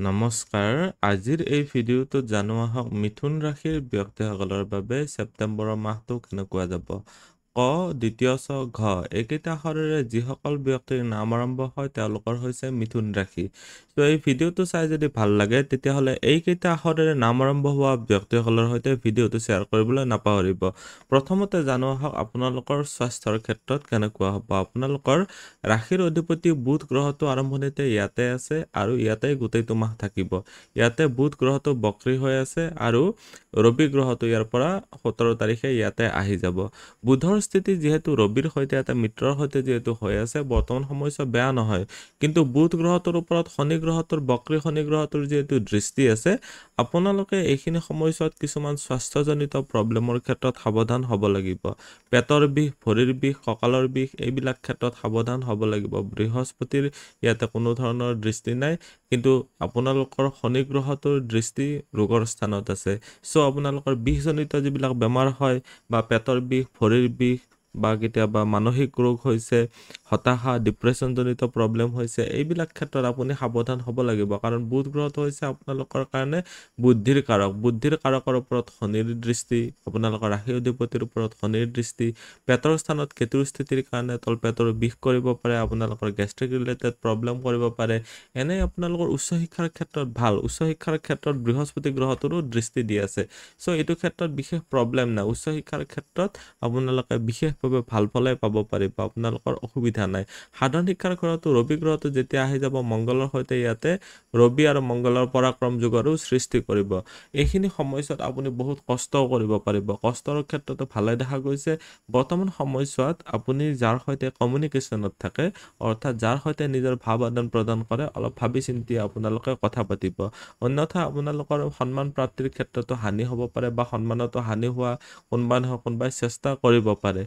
নমস্কাৰ আজিৰ এই ভিডিঅ'টোত জানো আহক মিথুন ৰাশিৰ ব্যক্তিসকলৰ বাবে ছেপ্টেম্বৰৰ মাহটো কেনেকুৱা যাব ক দ্বিতীয় চ ঘ এইকেইটা আখৰেৰে যিসকল ব্যক্তিৰ নাম আৰম্ভ হয় তেওঁলোকৰ হৈছে মিথুন ৰাশি ত' এই ভিডিঅ'টো চাই যদি ভাল লাগে তেতিয়াহ'লে এইকেইটা আখৰেৰে নাম আৰম্ভ হোৱা ব্যক্তিসকলৰ সৈতে ভিডিঅ'টো শ্বেয়াৰ কৰিবলৈ নাপাহৰিব প্ৰথমতে জানো আহক আপোনালোকৰ স্বাস্থ্যৰ ক্ষেত্ৰত কেনেকুৱা হ'ব আপোনালোকৰ ৰাশিৰ অধিপতি বুধ গ্ৰহটো আৰম্ভণিতে ইয়াতে আছে আৰু ইয়াতে গোটেইটো মাহ থাকিব ইয়াতে বুধ গ্ৰহটো বক্ৰী হৈ আছে আৰু ৰবি গ্ৰহটো ইয়াৰ পৰা সোতৰ তাৰিখে ইয়াতে আহি যাব বুধৰ পৰিস্থিতি যিহেতু ৰবিৰ সৈতে এটা মিত্ৰৰ সৈতে যিহেতু হৈ আছে বৰ্তমান সময়ছোৱা বেয়া নহয় কিন্তু বুধ গ্ৰহটোৰ ওপৰত শনি গ্ৰহটোৰ বক্ৰী শনি গ্ৰহটোৰ যিহেতু দৃষ্টি আছে আপোনালোকে এইখিনি সময়ছোৱাত কিছুমান স্বাস্থ্যজনিত প্ৰব্লেমৰ ক্ষেত্ৰত সাৱধান হ'ব লাগিব পেটৰ বিষ ভৰিৰ বিষ কঁকালৰ বিষ এইবিলাক ক্ষেত্ৰত সাৱধান হ'ব লাগিব বৃহস্পতিৰ ইয়াতে কোনো ধৰণৰ দৃষ্টি নাই কিন্তু আপোনালোকৰ শনি গ্ৰহটোৰ দৃষ্টি ৰোগৰ স্থানত আছে চ' আপোনালোকৰ বিষজনিত যিবিলাক বেমাৰ হয় বা পেটৰ বিষ ভৰিৰ বিষ বা কেতিয়াবা মানসিক ৰোগ হৈছে হতাশা ডিপ্ৰেশ্যনজনিত প্ৰব্লেম হৈছে এইবিলাক ক্ষেত্ৰত আপুনি সাৱধান হ'ব লাগিব কাৰণ বুধ গ্ৰহটো হৈছে আপোনালোকৰ কাৰণে বুদ্ধিৰ কাৰক বুদ্ধিৰ কাৰকৰ ওপৰত শনিৰ দৃষ্টি আপোনালোকৰ ৰাশি অধিপতিৰ ওপৰত শনিৰ দৃষ্টি পেটৰ স্থানত কেতুৰ স্থিতিৰ কাৰণে তল পেটৰ বিষ কৰিব পাৰে আপোনালোকৰ গেষ্ট্ৰিক ৰিলেটেড প্ৰব্লেম কৰিব পাৰে এনেই আপোনালোকৰ উচ্চ শিক্ষাৰ ক্ষেত্ৰত ভাল উচ্চ শিক্ষাৰ ক্ষেত্ৰত বৃহস্পতি গ্ৰহটোৰো দৃষ্টি দি আছে চ' এইটো ক্ষেত্ৰত বিশেষ প্ৰব্লেম নাই উচ্চ শিক্ষাৰ ক্ষেত্ৰত আপোনালোকে বিশেষভাৱে ভাল ফলে পাব পাৰিব আপোনালোকৰ অসুবিধা কথা নাই সাধাৰণ শিক্ষাৰ ঘৰতো ৰবি গ্ৰহটো যেতিয়া আহি যাব মংগলৰ সৈতে ইয়াতে ৰবি আৰু মংগলৰ পৰাক্ৰম যুগৰো সৃষ্টি কৰিব এইখিনি সময়ছোৱাত আপুনি বহুত কষ্ট কৰিব পাৰিব কষ্টৰ ক্ষেত্ৰতো ভালে দেখা গৈছে বৰ্তমান সময়ছোৱাত আপুনি যাৰ সৈতে কমিউনিকেশ্যনত থাকে অৰ্থাৎ যাৰ সৈতে নিজৰ ভাৱ আদান প্ৰদান কৰে অলপ ভাবি চিন্তি আপোনালোকে কথা পাতিব অন্যথা আপোনালোকৰ সন্মান প্ৰাপ্তিৰ ক্ষেত্ৰতো হানি হ'ব পাৰে বা সন্মানতো হানি হোৱা কোনোবা নহয় কোনোবাই চেষ্টা কৰিব পাৰে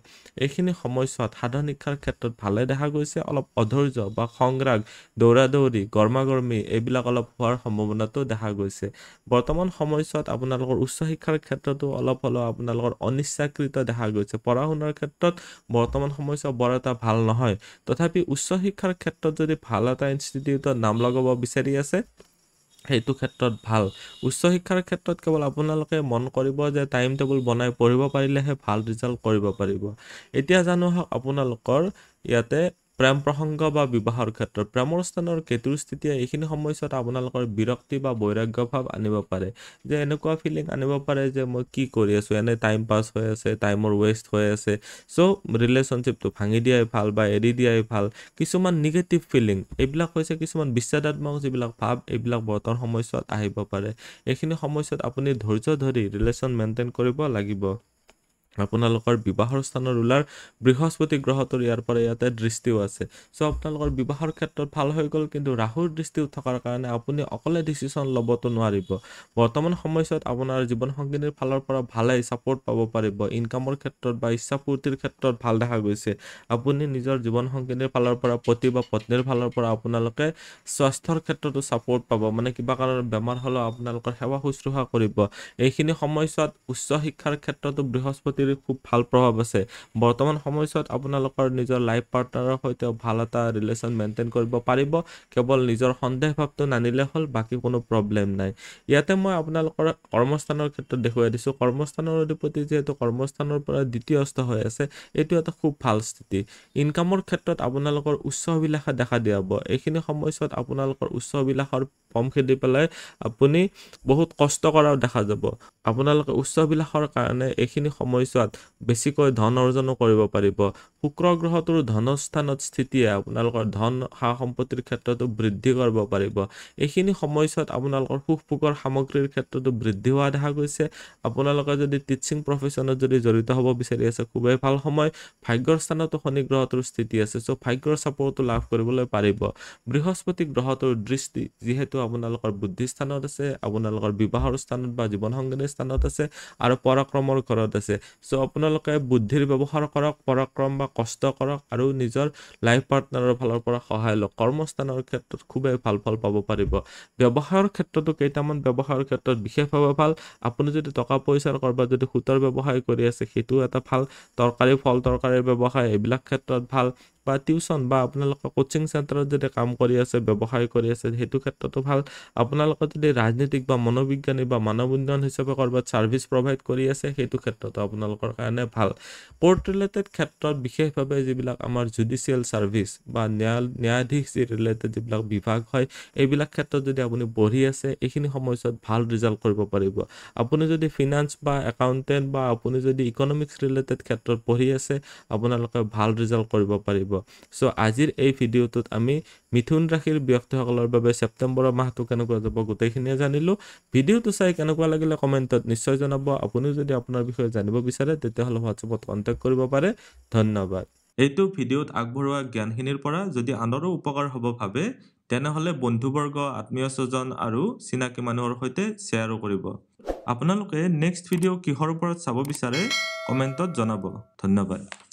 এইখিনি সময়ছোৱাত সাধাৰণ শিক্ষাৰ ক্ষেত্ৰত ভালে দেখা গৈছে অলপ অধৈৰ্য বা সংগ্ৰাগ দৌৰা দৌৰি গৰ্মাগৰ্মী এইবিলাক অলপ হোৱাৰ সম্ভাৱনাটো দেখা গৈছে বৰ্তমান সময়ছোৱাত আপোনালোকৰ উচ্চ শিক্ষাৰ ক্ষেত্ৰতো অলপ হ'লেও আপোনালোকৰ অনিচ্ছাকৃত দেখা গৈছে পঢ়া শুনাৰ ক্ষেত্ৰত বৰ্তমান সময়ছোৱা বৰ এটা ভাল নহয় তথাপি উচ্চ শিক্ষাৰ ক্ষেত্ৰত যদি ভাল এটা ইনষ্টিটিউটত নাম লগাব বিচাৰি আছে সেইটো ক্ষেত্ৰত ভাল উচ্চ শিক্ষাৰ ক্ষেত্ৰত কেৱল আপোনালোকে মন কৰিব যে টাইম টেবুল বনাই পঢ়িব পাৰিলেহে ভাল ৰিজাল্ট কৰিব পাৰিব এতিয়া জানো হওক আপোনালোকৰ ইয়াতে প্ৰেম প্ৰসংগ বা বিবাহৰ ক্ষেত্ৰত প্ৰেমৰ স্থানৰ কেতুৰ স্থিতিয়ে এইখিনি সময়ছোৱাত আপোনালোকৰ বিৰক্তি বা বৈৰাগ্যভাৱ আনিব পাৰে যে এনেকুৱা ফিলিং আনিব পাৰে যে মই কি কৰি আছোঁ এনে টাইম পাছ হৈ আছে টাইমৰ ৱেষ্ট হৈ আছে চ' ৰিলেশ্যনশ্বিপটো ভাঙি দিয়াই ভাল বা এৰি দিয়াই ভাল কিছুমান নিগেটিভ ফিলিং এইবিলাক হৈছে কিছুমান বিচ্ছেদাত্মক যিবিলাক ভাৱ এইবিলাক বৰ্তমান সময়ছোৱাত আহিব পাৰে এইখিনি সময়ছোৱাত আপুনি ধৈৰ্য ধৰি ৰিলেশ্যন মেইনটেইন কৰিব লাগিব আপোনালোকৰ বিবাহৰ স্থানৰ ৰুলাৰ বৃহস্পতি গ্ৰহটোৰ ইয়াৰ পৰা ইয়াতে দৃষ্টিও আছে চ' আপোনালোকৰ বিবাহৰ ক্ষেত্ৰত ভাল হৈ গ'ল কিন্তু ৰাহুৰ দৃষ্টিও থকাৰ কাৰণে আপুনি অকলে ডিচিশ্যন ল'বতো নোৱাৰিব বৰ্তমান সময়ছোৱাত আপোনাৰ জীৱন সংগিনীৰ ফালৰ পৰা ভালেই ছাপৰ্ট পাব পাৰিব ইনকামৰ ক্ষেত্ৰত বা ইচ্ছা ইচ্ছাপূৰ্তিৰ ক্ষেত্ৰত ভাল দেখা গৈছে আপুনি নিজৰ জীৱন সংগিনীৰ ফালৰ পৰা পতি বা পত্নীৰ ফালৰ পৰা আপোনালোকে স্বাস্থ্যৰ ক্ষেত্ৰতো ছাপৰ্ট পাব মানে কিবা কাৰণৰ বেমাৰ হ'লেও আপোনালোকৰ সেৱা শুশ্ৰূষা কৰিব এইখিনি সময়ছোৱাত উচ্চ শিক্ষাৰ ক্ষেত্ৰতো বৃহস্পতি যদি খুব ভাল প্ৰভাৱ আছে বৰ্তমান সময়ছোৱাত আপোনালোকৰ নিজৰ লাইফ পাৰ্টনাৰৰ সৈতে ভাল এটা ৰিলেশ্যন মেইনটেইন কৰিব পাৰিব কেৱল নিজৰ ভাৱটো নানিলে হ'ল বাকী কোনো প্ৰব্লেম নাই ইয়াতে মই আপোনালোকৰ কৰ্মস্থানৰ ক্ষেত্ৰত দেখুৱাই দিছোঁ কৰ্মস্থানৰ অধিপতি যিহেতু কৰ্মস্থানৰ পৰা দ্বিতীয়স্থ হৈ আছে এইটো এটা খুব ভাল স্থিতি ইনকামৰ ক্ষেত্ৰত আপোনালোকৰ উচ্চ অভিলাষা দেখা দিয়াব এইখিনি সময়ছোৱাত আপোনালোকৰ উচ্চ অভিলাষৰ কম খেদি পেলাই আপুনি বহুত কষ্ট কৰাও দেখা যাব আপোনালোকে উচ্চবিলাসৰ কাৰণে এইখিনি সময়ছোৱাত সময়ছোৱাত বেছিকৈ ধন অৰ্জনো কৰিব পাৰিব শুক্ৰ গ্ৰহটোৰ ধনস্থানত স্থিতিয়ে আপোনালোকৰ ধন সা সম্পত্তিৰ ক্ষেত্ৰতো বৃদ্ধি কৰিব পাৰিব এইখিনি সময়ছোৱাত আপোনালোকৰ সুখ ভোগৰ সামগ্ৰীৰ ক্ষেত্ৰতো বৃদ্ধি হোৱা দেখা গৈছে আপোনালোকে যদি টিচিং প্ৰফেশ্যনত যদি জড়িত হ'ব বিচাৰি আছে খুবেই ভাল সময় ভাগ্যৰ স্থানতো শনি গ্ৰহটোৰ স্থিতি আছে চ' ভাগ্যৰ ছাপৰ্টো লাভ কৰিবলৈ পাৰিব বৃহস্পতি গ্ৰহটোৰ দৃষ্টি যিহেতু আপোনালোকৰ বুদ্ধি স্থানত আছে আপোনালোকৰ বিবাহৰ স্থানত বা জীৱন জীৱনসংগীনীৰ স্থানত আছে আৰু পৰাক্ৰমৰ ঘৰত আছে চ' আপোনালোকে বুদ্ধিৰ ব্যৱহাৰ কৰক পৰাক্ৰম বা কষ্ট কৰক আৰু নিজৰ লাইফ পাৰ্টনাৰৰ ফালৰ পৰা সহায় লওক কৰ্মস্থানৰ ক্ষেত্ৰত খুবেই ভাল ফল পাব পাৰিব ব্যৱসায়ৰ ক্ষেত্ৰতো কেইটামান ব্যৱসায়ৰ ক্ষেত্ৰত বিশেষভাৱে ভাল আপুনি যদি টকা পইচাৰ ক'ৰবাত যদি সুতৰ ব্যৱসায় কৰি আছে সেইটোও এটা ভাল তৰকাৰী ফল তৰকাৰীৰ ব্যৱসায় এইবিলাক ক্ষেত্ৰত ভাল বা টিউশ্যন বা আপোনালোকে কোচিং চেণ্টাৰত যদি কাম কৰি আছে ব্যৱসায় কৰি আছে সেইটো ক্ষেত্ৰতো ভাল আপোনালোকে যদি ৰাজনীতিক বা মনোবিজ্ঞানী বা মানৱ উন্নয়ন হিচাপে ক'ৰবাত ছাৰ্ভিচ প্ৰভাইড কৰি আছে সেইটো ক্ষেত্ৰতো আপোনালোকৰ কাৰণে ভাল ক'ৰ্ট ৰিলেটেড ক্ষেত্ৰত বিশেষভাৱে যিবিলাক আমাৰ জুডিচিয়েল ছাৰ্ভিচ বা ন্যায় ন্যায়াধীশ যি ৰিলেটেড যিবিলাক বিভাগ হয় এইবিলাক ক্ষেত্ৰত যদি আপুনি বহি আছে এইখিনি সময়ছোৱাত ভাল ৰিজাল্ট কৰিব পাৰিব আপুনি যদি ফিনান্স বা একাউণ্টেণ্ট বা আপুনি যদি ইকনমিক্স ৰিলেটেড ক্ষেত্ৰত পঢ়ি আছে আপোনালোকে ভাল ৰিজাল্ট কৰিব পাৰিব সো আজির এই ভিডিঅ'টোত আমি মিথুন রাশির ব্যক্তিসকলের বাবে সেপ্টেম্বর মাহত কেনকা যাব গোটেখিন জানিল ভিডিওট চাই কেনকা লাগিল কমেন্টত নিশ্চয় জানাব আপনি যদি আপনার বিষয়ে জানিব বিচার তেতিয়াহলে হোয়াটসঅ্যাপত কন্টেক্ট করব পারে ধন্যবাদ এইটো ভিডিওত আগবঢ়া জ্ঞানখিনির পৰা যদি আনৰো উপকাৰ হব ভাবে তেনেহলে বন্ধুবৰ্গ আত্মীয় স্বজন আৰু চিনাকি মানুহৰ সৈতে শ্বেয়াৰো কৰিব আপোনালোকে নেক্সট ভিডিও কিহৰ ওপৰ চাব বিচাৰে কমেণ্টত জনাব ধন্যবাদ